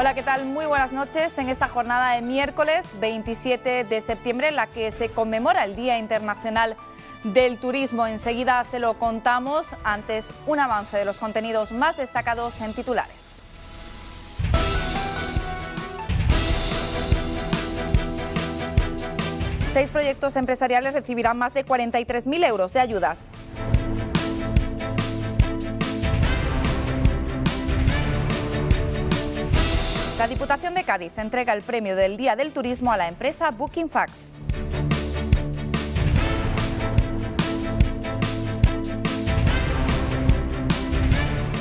Hola, ¿qué tal? Muy buenas noches. En esta jornada de miércoles 27 de septiembre, en la que se conmemora el Día Internacional del Turismo, enseguida se lo contamos antes un avance de los contenidos más destacados en titulares. Seis proyectos empresariales recibirán más de 43.000 euros de ayudas. La Diputación de Cádiz entrega el premio del Día del Turismo a la empresa Booking Facts.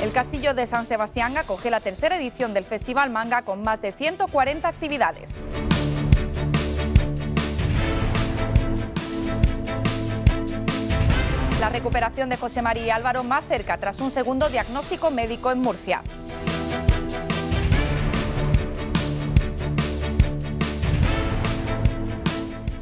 El castillo de San Sebastián acoge la tercera edición del Festival Manga con más de 140 actividades. La recuperación de José María Álvaro más cerca tras un segundo diagnóstico médico en Murcia.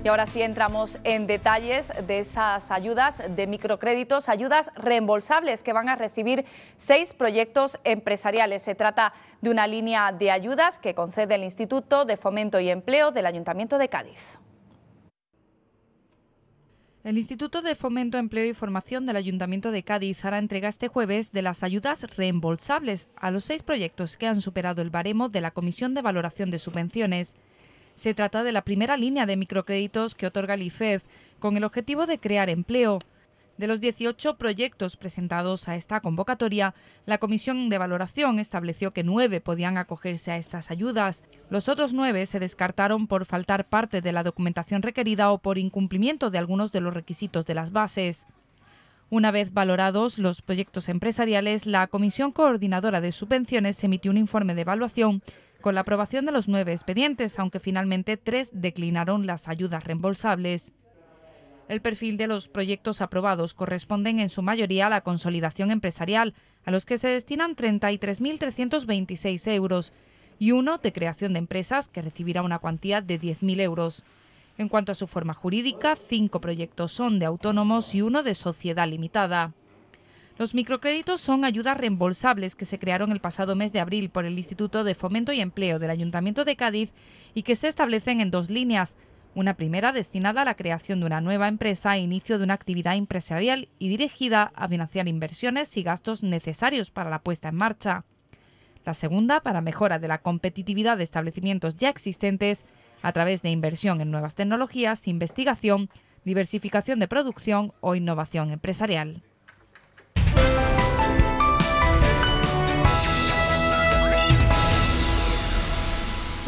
Y ahora sí entramos en detalles de esas ayudas de microcréditos, ayudas reembolsables que van a recibir seis proyectos empresariales. Se trata de una línea de ayudas que concede el Instituto de Fomento y Empleo del Ayuntamiento de Cádiz. El Instituto de Fomento, Empleo y Formación del Ayuntamiento de Cádiz hará entrega este jueves de las ayudas reembolsables a los seis proyectos que han superado el baremo de la Comisión de Valoración de Subvenciones. Se trata de la primera línea de microcréditos que otorga el IFEF, e con el objetivo de crear empleo. De los 18 proyectos presentados a esta convocatoria, la Comisión de Valoración estableció que nueve podían acogerse a estas ayudas. Los otros nueve se descartaron por faltar parte de la documentación requerida o por incumplimiento de algunos de los requisitos de las bases. Una vez valorados los proyectos empresariales, la Comisión Coordinadora de Subvenciones emitió un informe de evaluación con la aprobación de los nueve expedientes, aunque finalmente tres declinaron las ayudas reembolsables. El perfil de los proyectos aprobados corresponden en su mayoría a la consolidación empresarial, a los que se destinan 33.326 euros, y uno de creación de empresas, que recibirá una cuantía de 10.000 euros. En cuanto a su forma jurídica, cinco proyectos son de autónomos y uno de sociedad limitada. Los microcréditos son ayudas reembolsables que se crearon el pasado mes de abril por el Instituto de Fomento y Empleo del Ayuntamiento de Cádiz y que se establecen en dos líneas. Una primera destinada a la creación de una nueva empresa e inicio de una actividad empresarial y dirigida a financiar inversiones y gastos necesarios para la puesta en marcha. La segunda para mejora de la competitividad de establecimientos ya existentes a través de inversión en nuevas tecnologías, investigación, diversificación de producción o innovación empresarial.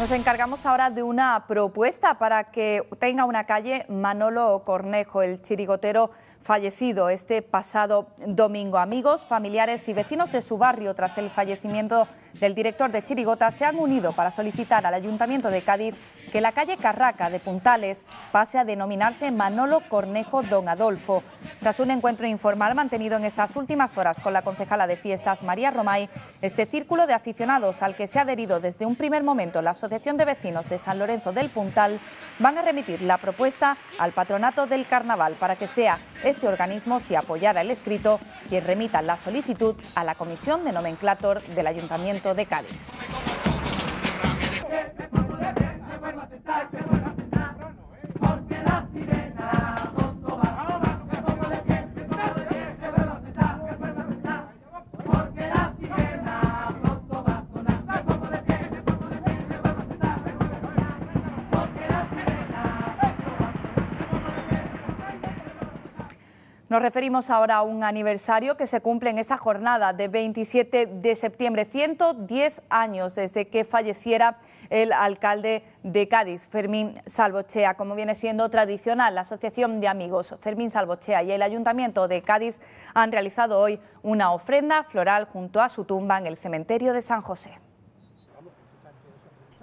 Nos encargamos ahora de una propuesta para que tenga una calle Manolo Cornejo, el chirigotero fallecido este pasado domingo. Amigos, familiares y vecinos de su barrio, tras el fallecimiento del director de Chirigota, se han unido para solicitar al Ayuntamiento de Cádiz que la calle Carraca de Puntales pase a denominarse Manolo Cornejo Don Adolfo. Tras un encuentro informal mantenido en estas últimas horas con la concejala de fiestas María Romay, este círculo de aficionados al que se ha adherido desde un primer momento la Asociación de Vecinos de San Lorenzo del Puntal van a remitir la propuesta al Patronato del Carnaval para que sea este organismo, si apoyara el escrito, quien remita la solicitud a la Comisión de Nomenclator del Ayuntamiento de Cádiz. Nos referimos ahora a un aniversario que se cumple en esta jornada de 27 de septiembre, 110 años desde que falleciera el alcalde de Cádiz, Fermín Salvochea. Como viene siendo tradicional, la Asociación de Amigos Fermín Salvochea y el Ayuntamiento de Cádiz han realizado hoy una ofrenda floral junto a su tumba en el cementerio de San José.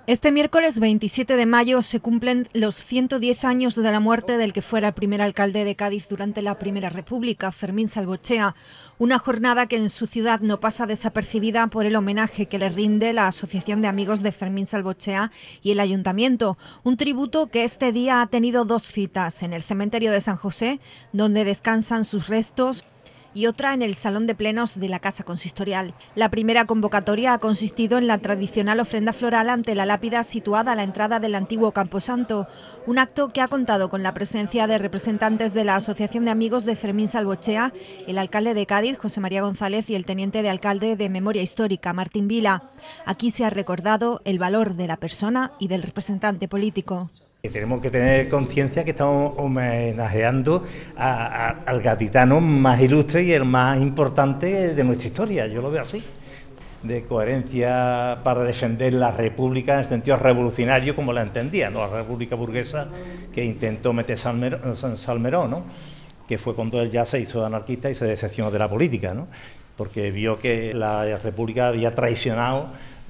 Este miércoles 27 de mayo se cumplen los 110 años de la muerte del que fuera el primer alcalde de Cádiz durante la Primera República, Fermín Salvochea, una jornada que en su ciudad no pasa desapercibida por el homenaje que le rinde la Asociación de Amigos de Fermín Salvochea y el Ayuntamiento, un tributo que este día ha tenido dos citas en el cementerio de San José, donde descansan sus restos y otra en el Salón de Plenos de la Casa Consistorial. La primera convocatoria ha consistido en la tradicional ofrenda floral ante la lápida situada a la entrada del antiguo Camposanto, un acto que ha contado con la presencia de representantes de la Asociación de Amigos de Fermín Salvochea, el alcalde de Cádiz, José María González, y el teniente de alcalde de Memoria Histórica, Martín Vila. Aquí se ha recordado el valor de la persona y del representante político. Tenemos que tener conciencia que estamos homenajeando al capitano más ilustre y el más importante de nuestra historia, yo lo veo así, de coherencia para defender la República en el sentido revolucionario como la entendía, ¿no? la República Burguesa que intentó meter Salmerón, ¿no? que fue cuando él ya se hizo anarquista y se decepcionó de la política, porque vio que la República había traicionado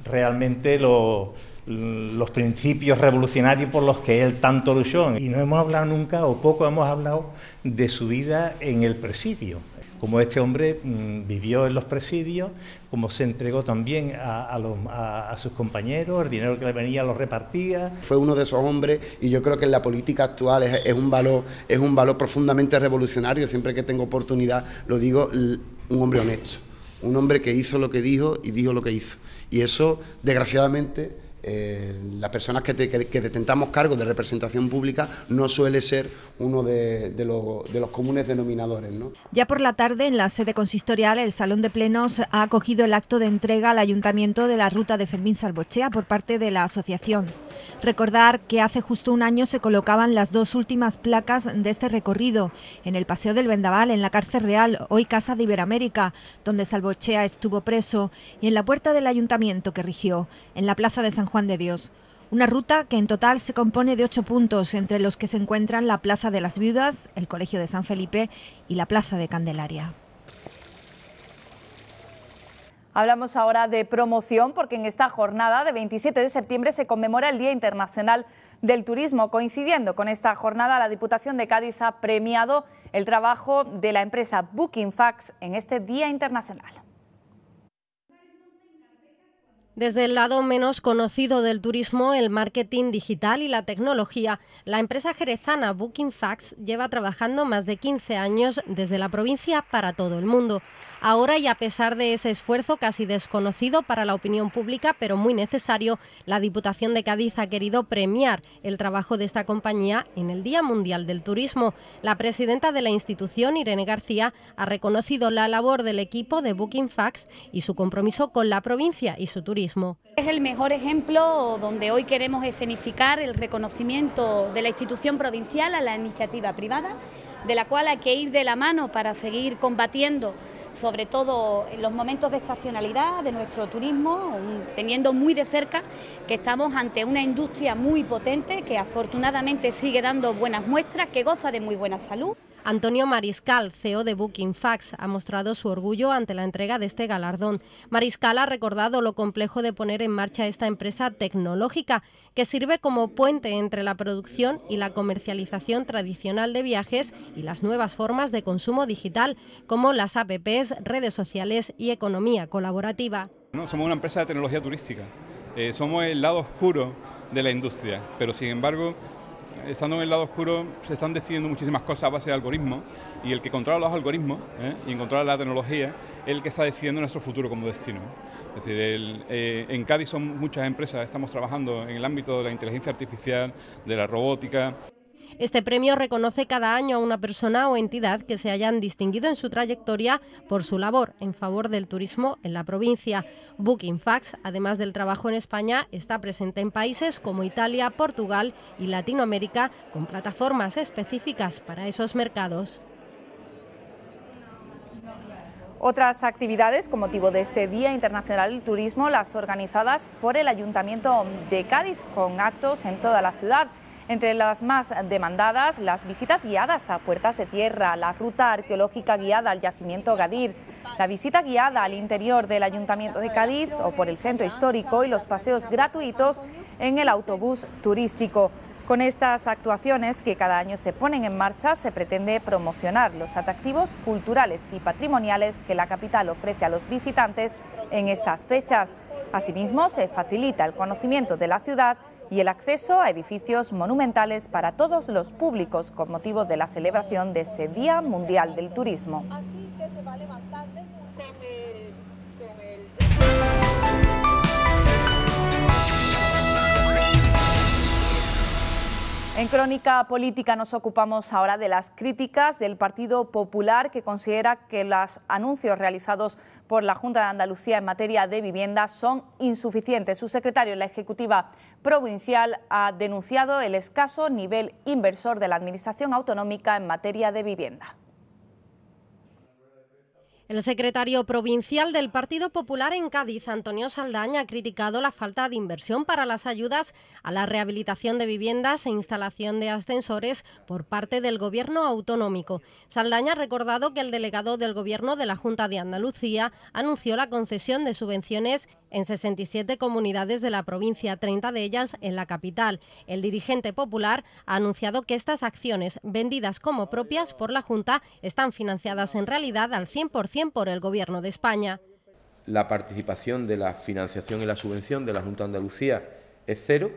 realmente los los principios revolucionarios por los que él tanto luchó. Y no hemos hablado nunca, o poco hemos hablado, de su vida en el presidio. Como este hombre mm, vivió en los presidios, como se entregó también a, sus compañeros, el dinero que le venía lo repartía. Fue uno de esos hombres y yo creo que en la política actual es, es un, valor, es un valor profundamente revolucionario. Siempre que tengo oportunidad lo digo, un hombre honesto, un hombre que hizo lo que dijo y dijo lo que hizo. Y eso, desgraciadamente, eh, las personas que, detentamos cargos de representación pública no suele ser uno de, los comunes denominadores. Ya por la tarde, en la sede consistorial, el Salón de Plenos ha acogido el acto de entrega al Ayuntamiento de la ruta de Fermín Salvochea por parte de la asociación. Recordar que hace justo un año se colocaban las dos últimas placas de este recorrido, en el Paseo del Vendaval, en la Cárcel Real, hoy Casa de Iberoamérica, donde Salvochea estuvo preso, y en la puerta del ayuntamiento que rigió, en la Plaza de San Juan de Dios. Una ruta que en total se compone de ocho puntos, entre los que se encuentran la Plaza de las Viudas, el Colegio de San Felipe y la Plaza de Candelaria. Hablamos ahora de promoción porque en esta jornada de 27 de septiembre se conmemora el Día Internacional del Turismo. Coincidiendo con esta jornada, la Diputación de Cádiz ha premiado el trabajo de la empresa Booking Facts en este Día Internacional. Desde el lado menos conocido del turismo, el marketing digital y la tecnología, la empresa jerezana Booking Facts lleva trabajando más de 15 años desde la provincia para todo el mundo. Ahora, y a pesar de ese esfuerzo casi desconocido para la opinión pública, pero muy necesario, la Diputación de Cádiz ha querido premiar el trabajo de esta compañía en el Día Mundial del Turismo. La presidenta de la institución, Irene García, ha reconocido la labor del equipo de Booking Facts y su compromiso con la provincia y su turismo. Es el mejor ejemplo donde hoy queremos escenificar el reconocimiento de la institución provincial a la iniciativa privada, de la cual hay que ir de la mano para seguir combatiendo sobre todo en los momentos de estacionalidad de nuestro turismo, teniendo muy de cerca que estamos ante una industria muy potente que afortunadamente sigue dando buenas muestras, que goza de muy buena salud. Antonio Mariscal, CEO de Booking Fax, ha mostrado su orgullo ante la entrega de este galardón. Mariscal ha recordado lo complejo de poner en marcha esta empresa tecnológica que sirve como puente entre la producción y la comercialización tradicional de viajes y las nuevas formas de consumo digital, como las APPs, redes sociales y economía colaborativa. somos una empresa de tecnología turística, eh, somos el lado oscuro de la industria, pero sin embargo estando en el lado oscuro, se están decidiendo muchísimas cosas a base de algoritmos y el que controla los algoritmos ¿eh? y controla la tecnología es el que está decidiendo nuestro futuro como destino. Es decir, eh, en Cádiz son muchas empresas, estamos trabajando en el ámbito de la inteligencia artificial, de la robótica. Este premio reconoce cada año a una persona o entidad que se hayan distinguido en su trayectoria por su labor en favor del turismo en la provincia. Booking Facts, además del trabajo en España, está presente en países como Italia, Portugal y Latinoamérica con plataformas específicas para esos mercados. Otras actividades con motivo de este Día Internacional del Turismo las organizadas por el Ayuntamiento de Cádiz con actos en toda la ciudad. Entre las más demandadas, las visitas guiadas a puertas de tierra, la ruta arqueológica guiada al yacimiento Gadir, la visita guiada al interior del Ayuntamiento de Cádiz o por el centro histórico y los paseos gratuitos en el autobús turístico. Con estas actuaciones que cada año se ponen en marcha, se pretende promocionar los atractivos culturales y patrimoniales que la capital ofrece a los visitantes en estas fechas. Asimismo, se facilita el conocimiento de la ciudad y el acceso a edificios monumentales para todos los públicos con motivo de la celebración de este Día Mundial del Turismo. En Crónica Política nos ocupamos ahora de las críticas del Partido Popular que considera que los anuncios realizados por la Junta de Andalucía en materia de vivienda son insuficientes. Su secretario la Ejecutiva Provincial ha denunciado el escaso nivel inversor de la Administración Autonómica en materia de vivienda. El secretario provincial del Partido Popular en Cádiz, Antonio Saldaña, ha criticado la falta de inversión para las ayudas a la rehabilitación de viviendas e instalación de ascensores por parte del Gobierno autonómico. Saldaña ha recordado que el delegado del Gobierno de la Junta de Andalucía anunció la concesión de subvenciones en 67 comunidades de la provincia, 30 de ellas en la capital. El dirigente popular ha anunciado que estas acciones, vendidas como propias por la Junta, están financiadas en realidad al 100% por el Gobierno de España. La participación de la financiación y la subvención de la Junta de Andalucía es cero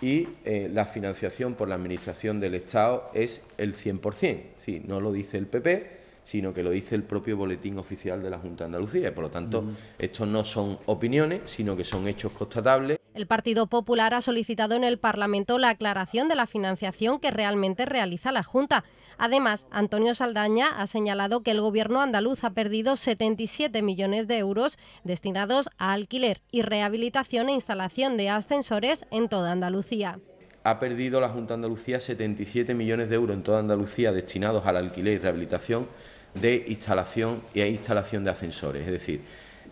y eh, la financiación por la Administración del Estado es el 100%. no lo dice el PP, sino que lo dice el propio boletín oficial de la Junta de Andalucía. por lo tanto, estos no son opiniones, sino que son hechos constatables. El Partido Popular ha solicitado en el Parlamento la aclaración de la financiación que realmente realiza la Junta. Además, Antonio Saldaña ha señalado que el gobierno andaluz ha perdido 77 millones de euros destinados a alquiler y rehabilitación e instalación de ascensores en toda Andalucía. Ha perdido la Junta de Andalucía 77 millones de euros en toda Andalucía destinados al alquiler y rehabilitación de instalación y e instalación de ascensores. Es decir,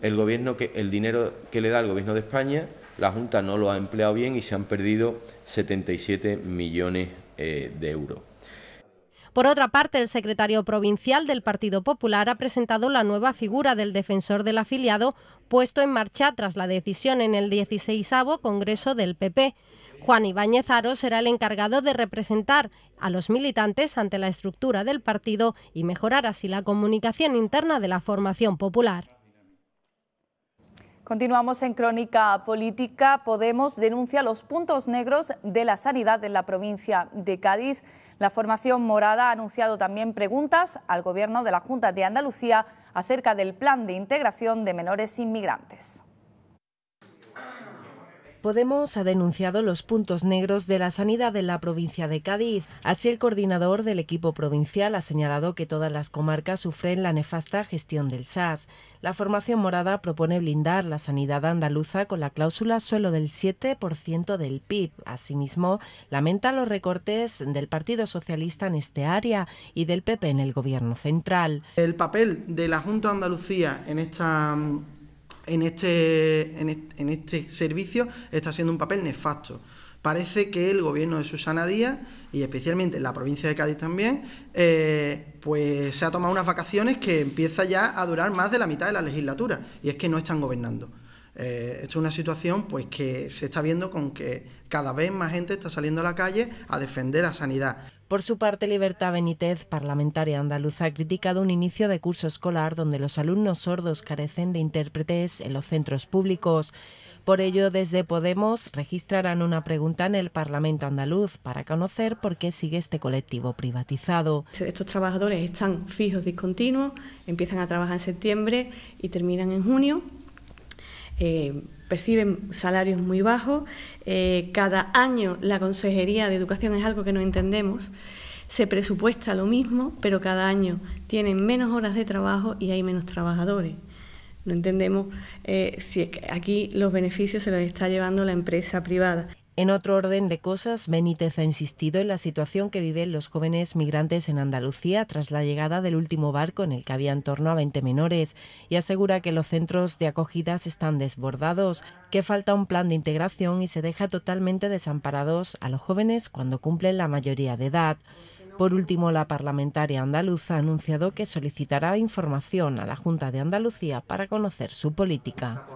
el, gobierno que, el dinero que le da el Gobierno de España la Junta no lo ha empleado bien y se han perdido 77 millones eh, de euros. Por otra parte, el secretario provincial del Partido Popular ha presentado la nueva figura del defensor del afiliado, puesto en marcha tras la decisión en el 16 Congreso del PP. Juan Ibáñez Aro será el encargado de representar a los militantes ante la estructura del partido y mejorar así la comunicación interna de la formación popular. Continuamos en Crónica Política. Podemos denuncia los puntos negros de la sanidad en la provincia de Cádiz. La formación morada ha anunciado también preguntas al Gobierno de la Junta de Andalucía acerca del plan de integración de menores inmigrantes. Podemos ha denunciado los puntos negros de la sanidad en la provincia de Cádiz. Así, el coordinador del equipo provincial ha señalado que todas las comarcas sufren la nefasta gestión del SAS. La formación morada propone blindar la sanidad andaluza con la cláusula suelo del 7% del PIB. Asimismo, lamenta los recortes del Partido Socialista en este área y del PP en el Gobierno central. El papel de la Junta Andalucía en esta en este, en este servicio está siendo un papel nefasto. Parece que el gobierno de Susana Díaz, y especialmente en la provincia de Cádiz también, eh, pues se ha tomado unas vacaciones que empieza ya a durar más de la mitad de la legislatura, y es que no están gobernando. Eh, esto es una situación pues que se está viendo con que cada vez más gente está saliendo a la calle a defender la sanidad. Por su parte, Libertad Benítez, parlamentaria andaluza, ha criticado un inicio de curso escolar donde los alumnos sordos carecen de intérpretes en los centros públicos. Por ello, desde Podemos registrarán una pregunta en el Parlamento andaluz para conocer por qué sigue este colectivo privatizado. Estos trabajadores están fijos, discontinuos, empiezan a trabajar en septiembre y terminan en junio. Eh, reciben salarios muy bajos. Eh, cada año la Consejería de Educación es algo que no entendemos. Se presupuesta lo mismo, pero cada año tienen menos horas de trabajo y hay menos trabajadores. No entendemos eh, si aquí los beneficios se los está llevando la empresa privada. En otro orden de cosas, Benítez ha insistido en la situación que viven los jóvenes migrantes en Andalucía tras la llegada del último barco en el que había en torno a 20 menores y asegura que los centros de acogidas están desbordados, que falta un plan de integración y se deja totalmente desamparados a los jóvenes cuando cumplen la mayoría de edad. Por último, la parlamentaria andaluza ha anunciado que solicitará información a la Junta de Andalucía para conocer su política.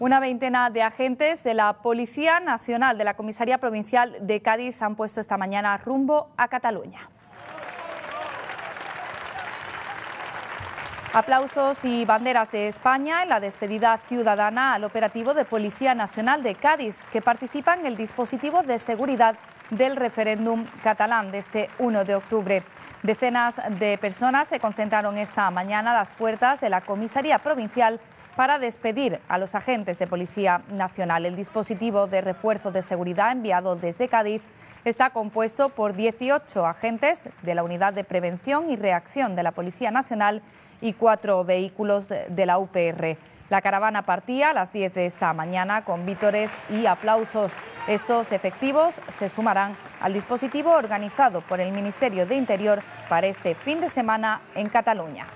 Una veintena de agentes de la Policía Nacional de la Comisaría Provincial de Cádiz han puesto esta mañana rumbo a Cataluña. Aplausos y banderas de España en la despedida ciudadana al operativo de Policía Nacional de Cádiz, que participa en el dispositivo de seguridad del referéndum catalán de este 1 de octubre. Decenas de personas se concentraron esta mañana a las puertas de la Comisaría Provincial para despedir a los agentes de Policía Nacional. El dispositivo de refuerzo de seguridad enviado desde Cádiz está compuesto por 18 agentes de la Unidad de Prevención y Reacción de la Policía Nacional y cuatro vehículos de la UPR. La caravana partía a las 10 de esta mañana con vítores y aplausos. Estos efectivos se sumarán al dispositivo organizado por el Ministerio de Interior para este fin de semana en Cataluña.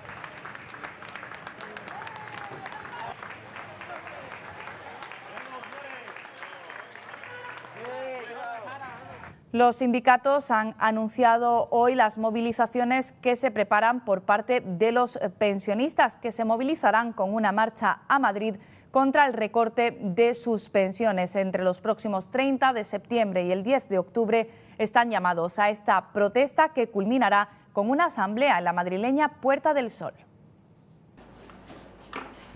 Los sindicatos han anunciado hoy las movilizaciones que se preparan por parte de los pensionistas, que se movilizarán con una marcha a Madrid contra el recorte de sus pensiones. Entre los próximos 30 de septiembre y el 10 de octubre están llamados a esta protesta que culminará con una asamblea en la madrileña Puerta del Sol.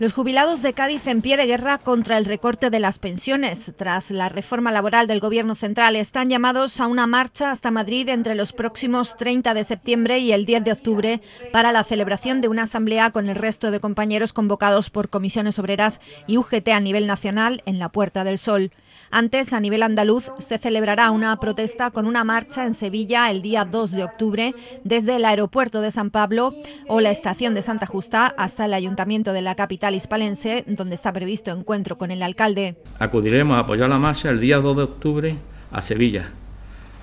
Los jubilados de Cádiz en pie de guerra contra el recorte de las pensiones. Tras la reforma laboral del Gobierno central, están llamados a una marcha hasta Madrid entre los próximos 30 de septiembre y el 10 de octubre para la celebración de una asamblea con el resto de compañeros convocados por comisiones obreras y UGT a nivel nacional en la Puerta del Sol. Antes, a nivel andaluz, se celebrará una protesta con una marcha en Sevilla el día 2 de octubre desde el aeropuerto de San Pablo o la estación de Santa Justa hasta el ayuntamiento de la capital hispalense, donde está previsto encuentro con el alcalde. Acudiremos a apoyar la marcha el día 2 de octubre a Sevilla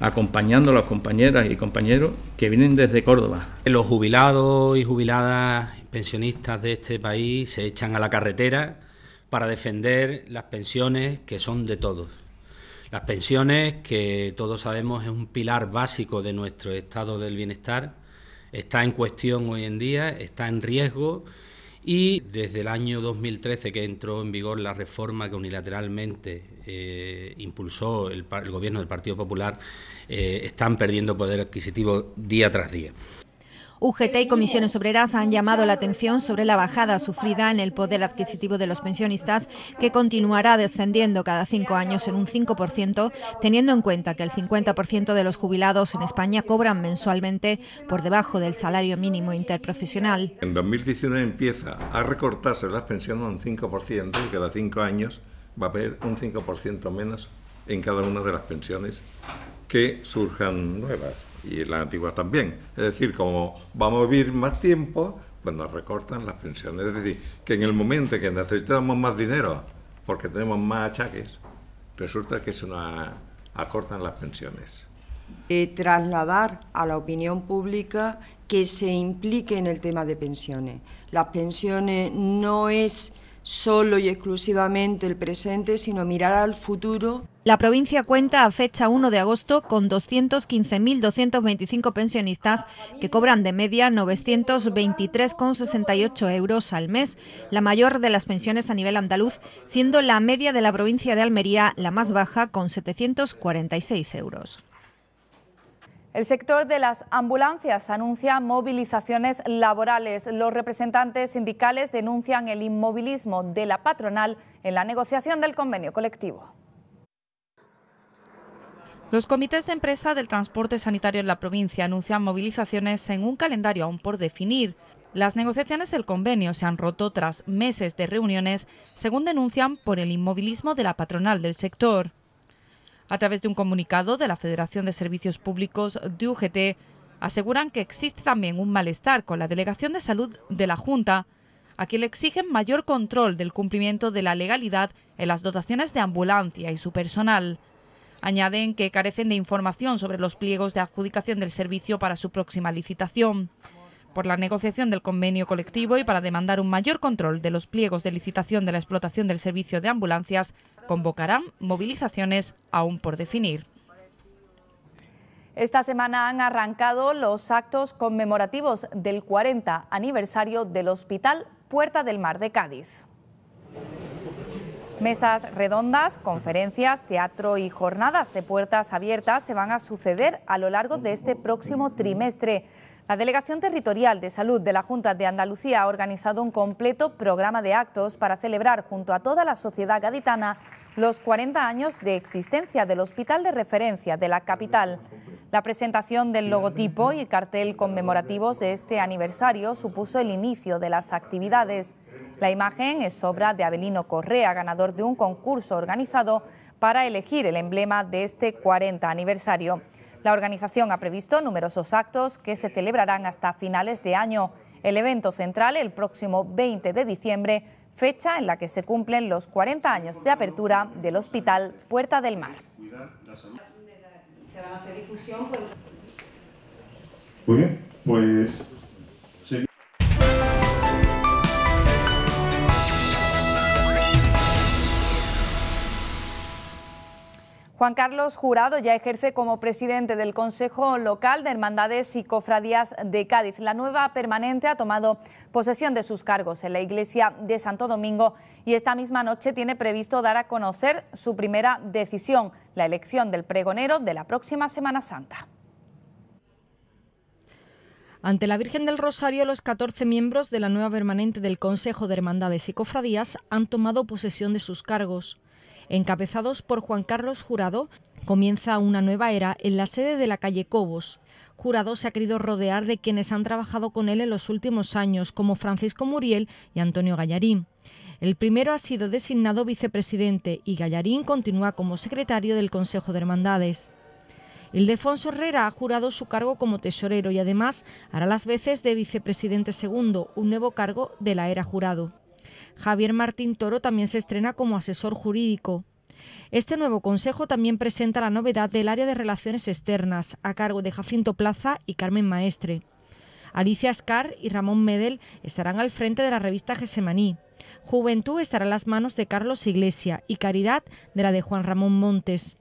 acompañando a las compañeras y compañeros que vienen desde Córdoba. Los jubilados y jubiladas pensionistas de este país se echan a la carretera para defender las pensiones que son de todos. Las pensiones, que todos sabemos es un pilar básico de nuestro estado del bienestar, está en cuestión hoy en día, está en riesgo y desde el año 2013 que entró en vigor la reforma que unilateralmente eh, impulsó el, gobierno del Partido Popular, eh, están perdiendo poder adquisitivo día tras día. UGT y comisiones obreras han llamado la atención sobre la bajada sufrida en el poder adquisitivo de los pensionistas, que continuará descendiendo cada cinco años en un 5%, teniendo en cuenta que el 50% de los jubilados en España cobran mensualmente por debajo del salario mínimo interprofesional. En 2019 empieza a recortarse las pensiones un 5% y cada cinco años va a haber un 5% menos en cada una de las pensiones que surjan nuevas y las antiguas también. Es decir, como vamos a vivir más tiempo, pues nos recortan las pensiones. Es decir, que en el momento en que necesitamos más dinero, porque tenemos más achaques, resulta que se nos acortan las pensiones. Eh, trasladar a la opinión pública que se implique en el tema de pensiones. Las pensiones no es solo y exclusivamente el presente, sino mirar al futuro. La provincia cuenta a fecha 1 de agosto con 215.225 pensionistas que cobran de media 923,68 euros al mes, la mayor de las pensiones a nivel andaluz, siendo la media de la provincia de Almería la más baja con 746 euros. El sector de las ambulancias anuncia movilizaciones laborales. Los representantes sindicales denuncian el inmovilismo de la patronal en la negociación del convenio colectivo. Los comités de empresa del transporte sanitario en la provincia anuncian movilizaciones en un calendario aún por definir. Las negociaciones del convenio se han roto tras meses de reuniones, según denuncian por el inmovilismo de la patronal del sector. A través de un comunicado de la Federación de Servicios Públicos de UGT, aseguran que existe también un malestar con la Delegación de Salud de la Junta, a quien le exigen mayor control del cumplimiento de la legalidad en las dotaciones de ambulancia y su personal. Añaden que carecen de información sobre los pliegos de adjudicación del servicio para su próxima licitación. Por la negociación del convenio colectivo y para demandar un mayor control de los pliegos de licitación de la explotación del servicio de ambulancias, convocarán movilizaciones aún por definir. Esta semana han arrancado los actos conmemorativos del 40 aniversario del Hospital Puerta del Mar de Cádiz. Mesas redondas, conferencias, teatro y jornadas de puertas abiertas se van a suceder a lo largo de este próximo trimestre. La Delegación Territorial de Salud de la Junta de Andalucía ha organizado un completo programa de actos para celebrar junto a toda la sociedad gaditana los 40 años de existencia del Hospital de Referencia de la capital. La presentación del logotipo y cartel conmemorativos de este aniversario supuso el inicio de las actividades. La imagen es obra de Abelino Correa, ganador de un concurso organizado para elegir el emblema de este 40 aniversario. La organización ha previsto numerosos actos que se celebrarán hasta finales de año. El evento central el próximo 20 de diciembre, fecha en la que se cumplen los 40 años de apertura del Hospital Puerta del Mar. pues, pues Juan Carlos Jurado ya ejerce como presidente del Consejo Local de Hermandades y Cofradías de Cádiz. La nueva permanente ha tomado posesión de sus cargos en la iglesia de Santo Domingo y esta misma noche tiene previsto dar a conocer su primera decisión, la elección del pregonero de la próxima Semana Santa. Ante la Virgen del Rosario, los 14 miembros de la nueva permanente del Consejo de Hermandades y Cofradías han tomado posesión de sus cargos. Encabezados por Juan Carlos Jurado, comienza una nueva era en la sede de la calle Cobos. Jurado se ha querido rodear de quienes han trabajado con él en los últimos años, como Francisco Muriel y Antonio Gallarín. El primero ha sido designado vicepresidente y Gallarín continúa como secretario del Consejo de Hermandades. Ildefonso Herrera ha jurado su cargo como tesorero y además hará las veces de vicepresidente segundo, un nuevo cargo de la era jurado. Javier Martín Toro también se estrena como asesor jurídico. Este nuevo consejo también presenta la novedad del área de relaciones externas, a cargo de Jacinto Plaza y Carmen Maestre. Alicia Scar y Ramón Medel estarán al frente de la revista Gesemaní. Juventud estará en las manos de Carlos Iglesia y Caridad de la de Juan Ramón Montes.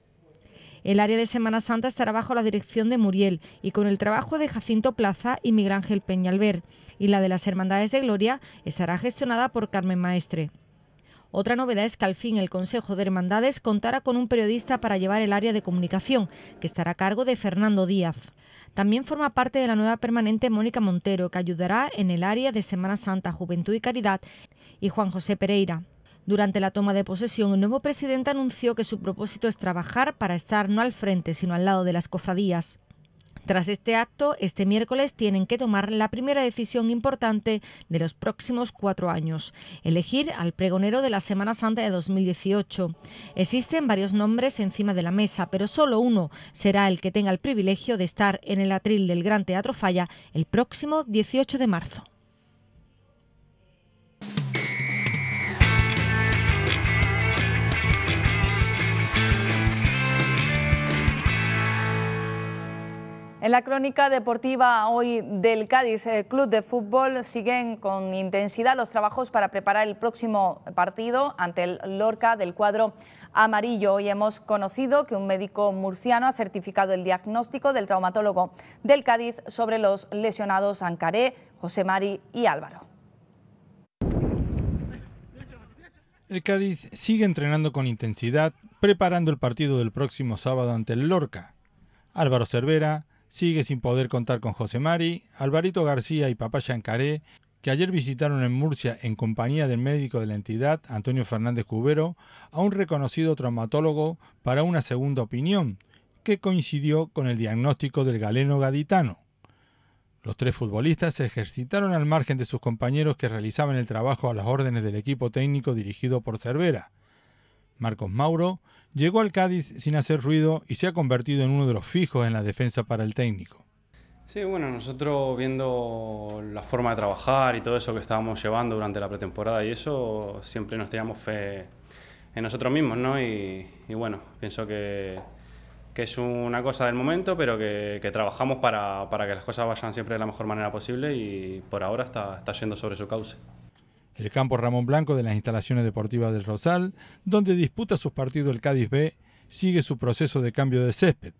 El área de Semana Santa estará bajo la dirección de Muriel y con el trabajo de Jacinto Plaza y Miguel Ángel Peñalver y la de las Hermandades de Gloria estará gestionada por Carmen Maestre. Otra novedad es que al fin el Consejo de Hermandades contará con un periodista para llevar el área de comunicación, que estará a cargo de Fernando Díaz. También forma parte de la nueva permanente Mónica Montero, que ayudará en el área de Semana Santa, Juventud y Caridad, y Juan José Pereira. Durante la toma de posesión, el nuevo presidente anunció que su propósito es trabajar para estar no al frente, sino al lado de las cofradías. Tras este acto, este miércoles tienen que tomar la primera decisión importante de los próximos cuatro años, elegir al pregonero de la Semana Santa de 2018. Existen varios nombres encima de la mesa, pero solo uno será el que tenga el privilegio de estar en el atril del Gran Teatro Falla el próximo 18 de marzo. En la crónica deportiva hoy del Cádiz Club de Fútbol siguen con intensidad los trabajos para preparar el próximo partido ante el Lorca del cuadro amarillo. Hoy hemos conocido que un médico murciano ha certificado el diagnóstico del traumatólogo del Cádiz sobre los lesionados Ancaré, José Mari y Álvaro. El Cádiz sigue entrenando con intensidad, preparando el partido del próximo sábado ante el Lorca. Álvaro Cervera, sigue sin poder contar con José Mari, Alvarito García y Papá Yancaré, que ayer visitaron en Murcia en compañía del médico de la entidad, Antonio Fernández Cubero, a un reconocido traumatólogo para una segunda opinión, que coincidió con el diagnóstico del galeno gaditano. Los tres futbolistas se ejercitaron al margen de sus compañeros que realizaban el trabajo a las órdenes del equipo técnico dirigido por Cervera. Marcos Mauro, llegó al Cádiz sin hacer ruido y se ha convertido en uno de los fijos en la defensa para el técnico. Sí, bueno, nosotros viendo la forma de trabajar y todo eso que estábamos llevando durante la pretemporada y eso, siempre nos teníamos fe en nosotros mismos, ¿no? Y, bueno, pienso que, es una cosa del momento, pero que, trabajamos para, que las cosas vayan siempre de la mejor manera posible y por ahora está, está yendo sobre su cauce el campo Ramón Blanco de las instalaciones deportivas del Rosal, donde disputa sus partidos el Cádiz B, sigue su proceso de cambio de césped.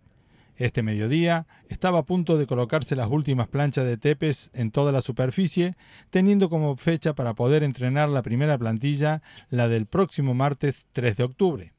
Este mediodía estaba a punto de colocarse las últimas planchas de tepes en toda la superficie, teniendo como fecha para poder entrenar la primera plantilla la del próximo martes 3 de octubre.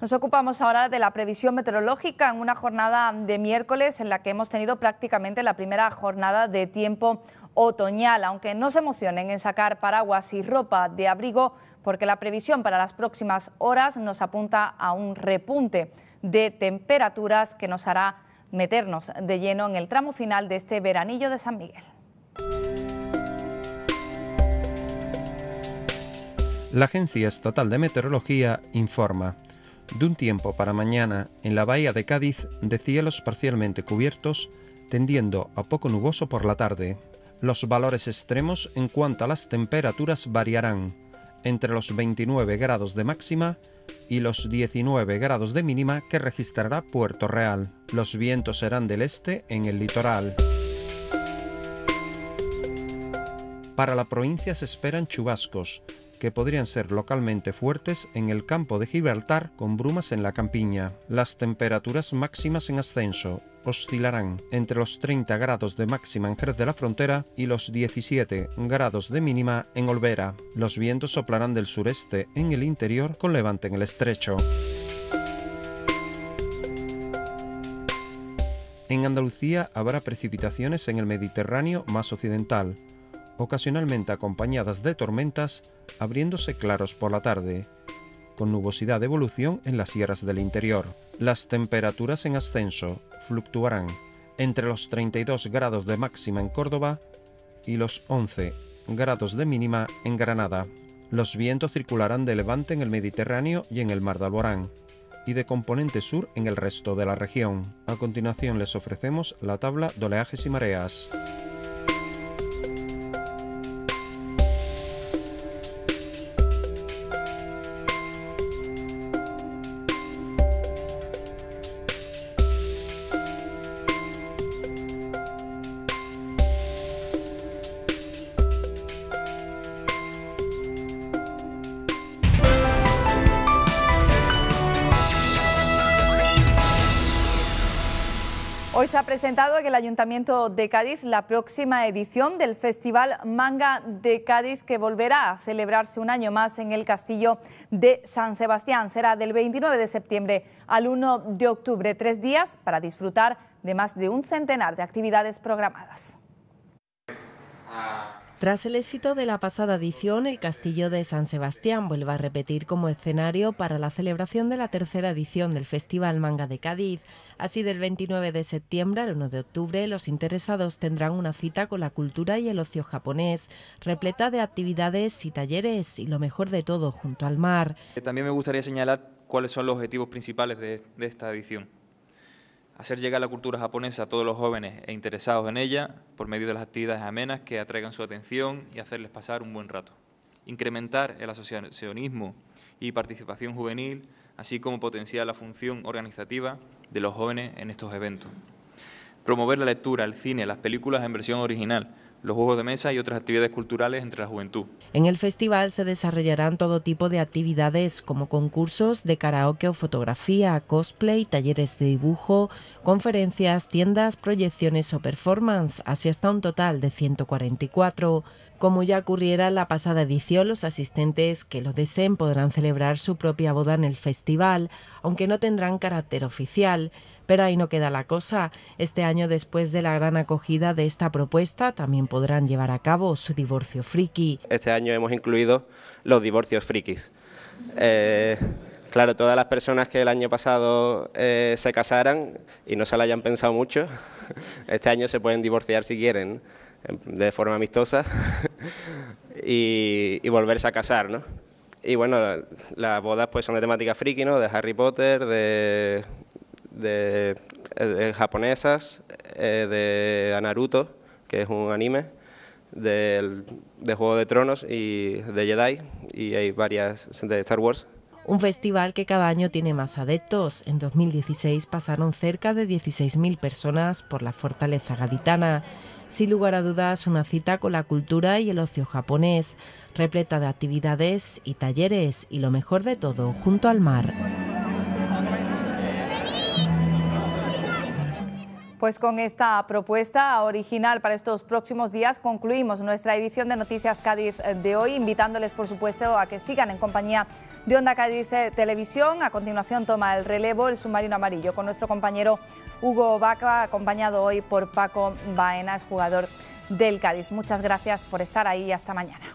Nos ocupamos ahora de la previsión meteorológica en una jornada de miércoles en la que hemos tenido prácticamente la primera jornada de tiempo otoñal, aunque no se emocionen en sacar paraguas y ropa de abrigo porque la previsión para las próximas horas nos apunta a un repunte de temperaturas que nos hará meternos de lleno en el tramo final de este veranillo de San Miguel. La Agencia Estatal de Meteorología informa de un tiempo para mañana, en la bahía de Cádiz, de cielos parcialmente cubiertos, tendiendo a poco nuboso por la tarde. Los valores extremos en cuanto a las temperaturas variarán entre los 29 grados de máxima y los 19 grados de mínima que registrará Puerto Real. Los vientos serán del este en el litoral. Para la provincia se esperan chubascos, que podrían ser localmente fuertes en el campo de Gibraltar con brumas en la campiña. Las temperaturas máximas en ascenso oscilarán entre los 30 grados de máxima en Jerez de la Frontera y los 17 grados de mínima en Olvera. Los vientos soplarán del sureste en el interior con levante en el estrecho. En Andalucía habrá precipitaciones en el Mediterráneo más occidental, ocasionalmente acompañadas de tormentas, abriéndose claros por la tarde, con nubosidad de evolución en las sierras del interior. Las temperaturas en ascenso fluctuarán entre los 32 grados de máxima en Córdoba y los 11 grados de mínima en Granada. Los vientos circularán de levante en el Mediterráneo y en el Mar de Alborán, y de componente sur en el resto de la región. A continuación les ofrecemos la tabla de oleajes y mareas. presentado en el Ayuntamiento de Cádiz la próxima edición del Festival Manga de Cádiz que volverá a celebrarse un año más en el Castillo de San Sebastián. Será del 29 de septiembre al 1 de octubre, tres días para disfrutar de más de un centenar de actividades programadas. Ah. Tras el éxito de la pasada edición, el Castillo de San Sebastián vuelve a repetir como escenario para la celebración de la tercera edición del Festival Manga de Cádiz. Así, del 29 de septiembre al 1 de octubre, los interesados tendrán una cita con la cultura y el ocio japonés, repleta de actividades y talleres, y lo mejor de todo, junto al mar. También me gustaría señalar cuáles son los objetivos principales de, de esta edición hacer llegar la cultura japonesa a todos los jóvenes e interesados en ella por medio de las actividades amenas que atraigan su atención y hacerles pasar un buen rato. Incrementar el asociacionismo y participación juvenil, así como potenciar la función organizativa de los jóvenes en estos eventos. Promover la lectura, el cine, las películas en versión original, los juegos de mesa y otras actividades culturales entre la juventud. En el festival se desarrollarán todo tipo de actividades como concursos de karaoke o fotografía, cosplay, talleres de dibujo, conferencias, tiendas, proyecciones o performance, así hasta un total de 144. Como ya ocurriera la pasada edición, los asistentes que lo deseen podrán celebrar su propia boda en el festival, aunque no tendrán carácter oficial. Pero ahí no queda la cosa. Este año, después de la gran acogida de esta propuesta, también podrán llevar a cabo su divorcio friki. Este año hemos incluido los divorcios frikis. Eh, claro, todas las personas que el año pasado eh, se casaran y no se la hayan pensado mucho, este año se pueden divorciar si quieren, de forma amistosa, y, y volverse a casar, ¿no? Y bueno, las bodas pues son de temática friki, ¿no? De Harry Potter, de eh, de, japonesas, eh, de Naruto, que es un anime, de, de Juego de Tronos y de Jedi, y hay varias de Star Wars. Un festival que cada año tiene más adeptos. En 2016 pasaron cerca de 16.000 personas por la fortaleza gaditana. Sin lugar a dudas, una cita con la cultura y el ocio japonés, repleta de actividades y talleres y lo mejor de todo, junto al mar. Pues con esta propuesta original para estos próximos días concluimos nuestra edición de Noticias Cádiz eh, de hoy, invitándoles por supuesto a que sigan en compañía de Onda Cádiz eh, Televisión. A continuación toma el relevo el submarino amarillo con nuestro compañero Hugo Baca, acompañado hoy por Paco Baenas, jugador del Cádiz. Muchas gracias por estar ahí hasta mañana.